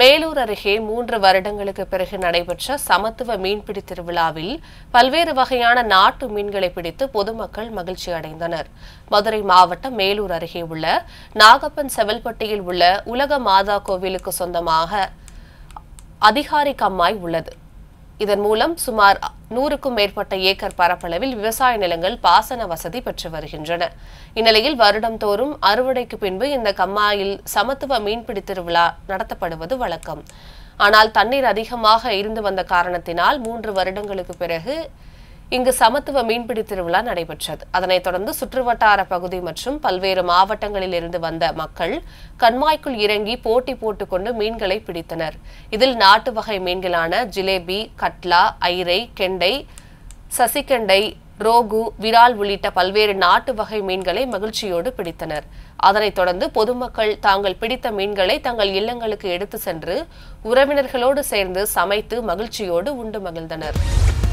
மேலூர் அருகே மூன்று வருடங்களுக்கு பிறகு நடைபெற்ற சமத்துவ மீன்பிடி திருவிழாவில் பல்வேறு வகையான நாட்டு மீன்களை பிடித்து பொதுமக்கள் மகிழ்ச்சி அடைந்தனர் மதுரை மாவட்டம் மேலூர் அருகே உள்ள நாகப்பன் செவல்பட்டியில் உள்ள உலக மாதா கோவிலுக்கு சொந்தமாக அதிகாரி கம்மாய் உள்ளது இதன் மூலம் சுமார் நூறுக்கும் மேற்பட்ட ஏக்கர் பரப்பளவில் விவசாய நிலங்கள் பாசன வசதி பெற்று வருகின்றன இந்நிலையில் வருடம் தோறும் அறுவடைக்கு பின்பு இந்த கம்மாயில் சமத்துவ மீன்பிடி திருவிழா நடத்தப்படுவது வழக்கம் ஆனால் தண்ணீர் அதிகமாக இருந்து வந்த காரணத்தினால் மூன்று வருடங்களுக்கு பிறகு இங்கு சமத்துவ மீன்பிடி திருவிழா நடைபெற்றது அதனைத் தொடர்ந்து சுற்றுவட்டார பகுதி மற்றும் பல்வேறு மாவட்டங்களில் இருந்து வந்த மக்கள் கண்மாய்க்குள் இறங்கி போட்டி போட்டுக்கொண்டு மீன்களை பிடித்தனர் இதில் நாட்டு வகை மீன்களான ஜிலேபி கட்லா ஐரை கெண்டை சசிகெண்டை ரோகு விரால் உள்ளிட்ட பல்வேறு நாட்டு வகை மீன்களை மகிழ்ச்சியோடு பிடித்தனர் அதனைத் தொடர்ந்து பொதுமக்கள் தாங்கள் பிடித்த மீன்களை தங்கள் இல்லங்களுக்கு எடுத்து சென்று உறவினர்களோடு சேர்ந்து சமைத்து மகிழ்ச்சியோடு உண்டு மகிழ்ந்தனர்